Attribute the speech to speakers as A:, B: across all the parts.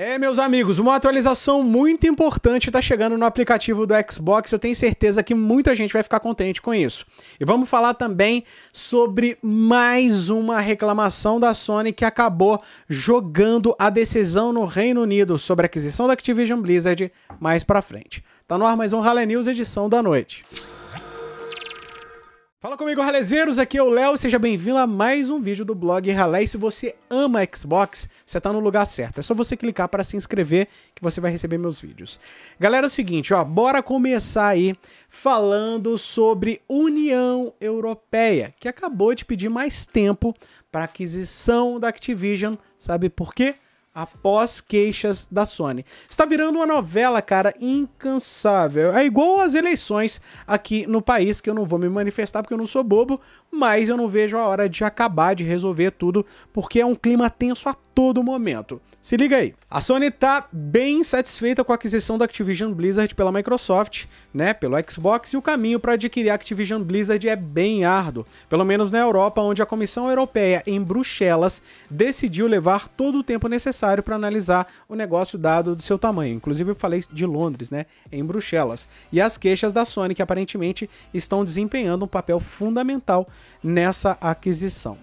A: É, meus amigos, uma atualização muito importante está chegando no aplicativo do Xbox. Eu tenho certeza que muita gente vai ficar contente com isso. E vamos falar também sobre mais uma reclamação da Sony que acabou jogando a decisão no Reino Unido sobre a aquisição da Activision Blizzard mais para frente. Tá no ar mais um Rally News edição da noite. Fala comigo, ralezeiros! Aqui é o Léo, seja bem-vindo a mais um vídeo do blog Ralé. E se você ama Xbox, você tá no lugar certo. É só você clicar para se inscrever que você vai receber meus vídeos. Galera, é o seguinte, ó, bora começar aí falando sobre União Europeia, que acabou de pedir mais tempo para aquisição da Activision. Sabe por quê? após queixas da Sony. Está virando uma novela, cara, incansável. É igual às eleições aqui no país, que eu não vou me manifestar porque eu não sou bobo, mas eu não vejo a hora de acabar de resolver tudo, porque é um clima tenso a todo momento. Se liga aí. A Sony tá bem satisfeita com a aquisição da Activision Blizzard pela Microsoft, né, pelo Xbox, e o caminho para adquirir a Activision Blizzard é bem árduo, pelo menos na Europa, onde a Comissão Europeia em Bruxelas decidiu levar todo o tempo necessário para analisar o negócio dado do seu tamanho. Inclusive eu falei de Londres, né, em Bruxelas. E as queixas da Sony que aparentemente estão desempenhando um papel fundamental nessa aquisição.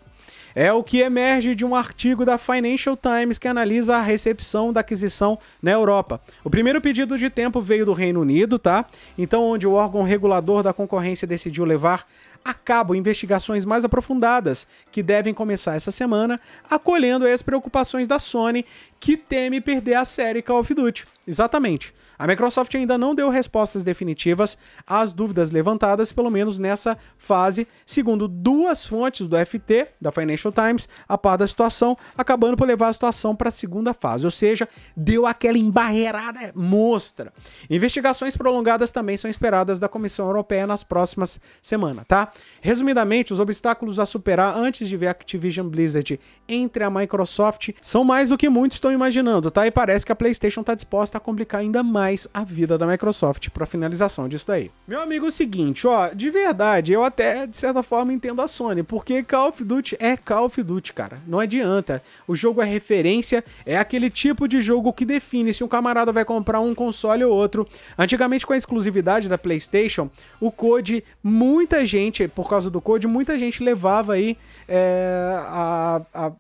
A: É o que emerge de um artigo da Financial Times que analisa a recepção da aquisição na Europa. O primeiro pedido de tempo veio do Reino Unido, tá? Então, onde o órgão regulador da concorrência decidiu levar acabam investigações mais aprofundadas, que devem começar essa semana, acolhendo as preocupações da Sony, que teme perder a série Call of Duty. Exatamente. A Microsoft ainda não deu respostas definitivas às dúvidas levantadas, pelo menos nessa fase, segundo duas fontes do FT, da Financial Times, a par da situação, acabando por levar a situação para a segunda fase, ou seja, deu aquela embarreirada monstra. Investigações prolongadas também são esperadas da Comissão Europeia nas próximas semanas, tá? Resumidamente, os obstáculos a superar antes de ver Activision Blizzard entre a Microsoft são mais do que muitos estão imaginando, tá? E parece que a PlayStation está disposta a complicar ainda mais a vida da Microsoft para finalização disso daí. Meu amigo, é o seguinte, ó, de verdade, eu até de certa forma entendo a Sony, porque Call of Duty é Call of Duty, cara. Não adianta. O jogo é referência, é aquele tipo de jogo que define se um camarada vai comprar um console ou outro. Antigamente com a exclusividade da PlayStation, o Code muita gente por causa do Code, muita gente levava aí é, a, a,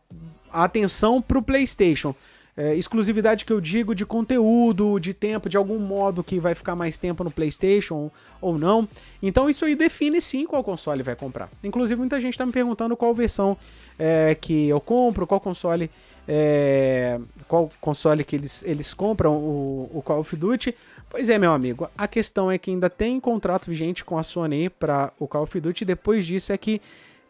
A: a atenção pro PlayStation. É, exclusividade que eu digo de conteúdo, de tempo, de algum modo que vai ficar mais tempo no PlayStation ou não. Então isso aí define sim qual console vai comprar. Inclusive muita gente está me perguntando qual versão é, que eu compro, qual console é, qual console que eles, eles compram o, o Call of Duty. Pois é, meu amigo, a questão é que ainda tem contrato vigente com a Sony para o Call of Duty. Depois disso é que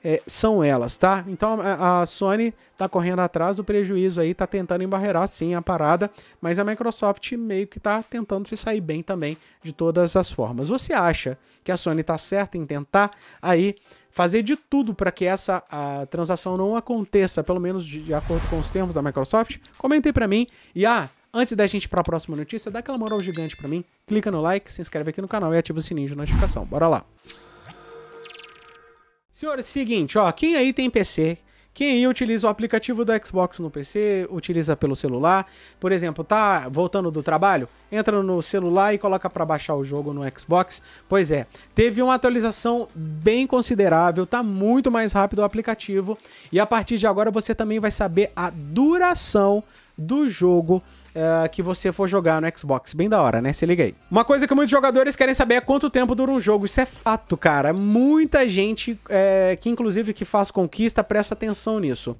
A: é, são elas, tá? Então a, a Sony tá correndo atrás do prejuízo aí, tá tentando embarrear sim a parada, mas a Microsoft meio que tá tentando se sair bem também de todas as formas. Você acha que a Sony tá certa em tentar aí fazer de tudo para que essa a transação não aconteça, pelo menos de, de acordo com os termos da Microsoft? Comente aí para mim. E ah, antes da gente ir para a próxima notícia, dá aquela moral gigante para mim, clica no like, se inscreve aqui no canal e ativa o sininho de notificação. Bora lá. Senhores, é seguinte, ó, quem aí tem PC, quem aí utiliza o aplicativo do Xbox no PC, utiliza pelo celular, por exemplo, tá voltando do trabalho, entra no celular e coloca para baixar o jogo no Xbox. Pois é, teve uma atualização bem considerável, tá muito mais rápido o aplicativo e a partir de agora você também vai saber a duração do jogo uh, que você for jogar no Xbox. Bem da hora, né? Se liga aí. Uma coisa que muitos jogadores querem saber é quanto tempo dura um jogo. Isso é fato, cara. Muita gente, é, que inclusive que faz conquista, presta atenção nisso.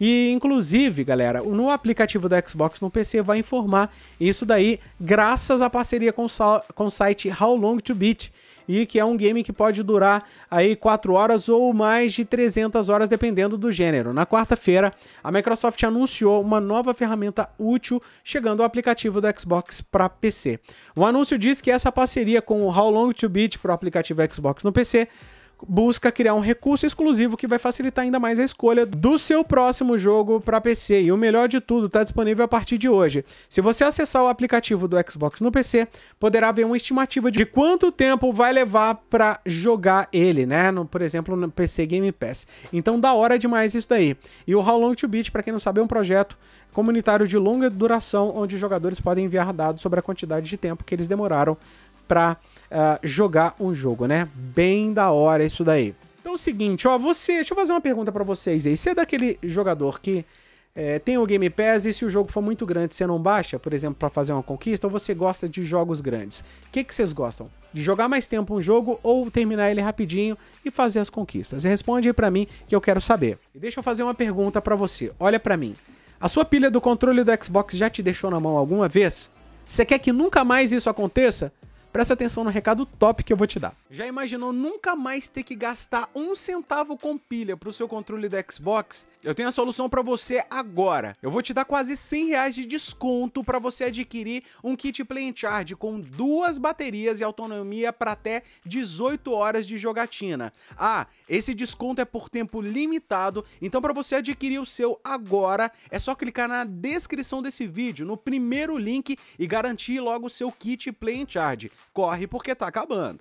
A: E inclusive, galera, no aplicativo da Xbox no PC vai informar isso daí graças à parceria com, com o site How Long to Beat e que é um game que pode durar aí 4 horas ou mais de 300 horas dependendo do gênero. Na quarta-feira, a Microsoft anunciou uma nova ferramenta útil chegando ao aplicativo do Xbox para PC. O anúncio diz que essa parceria com o How Long to Beat para o aplicativo Xbox no PC busca criar um recurso exclusivo que vai facilitar ainda mais a escolha do seu próximo jogo para PC. E o melhor de tudo, está disponível a partir de hoje. Se você acessar o aplicativo do Xbox no PC, poderá ver uma estimativa de quanto tempo vai levar para jogar ele, né? No, por exemplo, no PC Game Pass. Então, da hora demais isso daí. E o How Long to Beat, para quem não sabe, é um projeto comunitário de longa duração onde jogadores podem enviar dados sobre a quantidade de tempo que eles demoraram para uh, jogar um jogo, né? Bem da hora isso daí. Então é o seguinte, ó, você, deixa eu fazer uma pergunta para vocês aí. Você é daquele jogador que é, tem o Game Pass e se o jogo for muito grande você não baixa, por exemplo, para fazer uma conquista, ou você gosta de jogos grandes? O que, que vocês gostam? De jogar mais tempo um jogo ou terminar ele rapidinho e fazer as conquistas? Responde aí pra mim que eu quero saber. E deixa eu fazer uma pergunta para você. Olha para mim. A sua pilha do controle do Xbox já te deixou na mão alguma vez? Você quer que nunca mais isso aconteça? Presta atenção no recado top que eu vou te dar. Já imaginou nunca mais ter que gastar um centavo com pilha para o seu controle do Xbox? Eu tenho a solução para você agora. Eu vou te dar quase 100 reais de desconto para você adquirir um kit Play Charge com duas baterias e autonomia para até 18 horas de jogatina. Ah, esse desconto é por tempo limitado, então para você adquirir o seu agora é só clicar na descrição desse vídeo, no primeiro link e garantir logo o seu kit Play Charge corre porque tá acabando.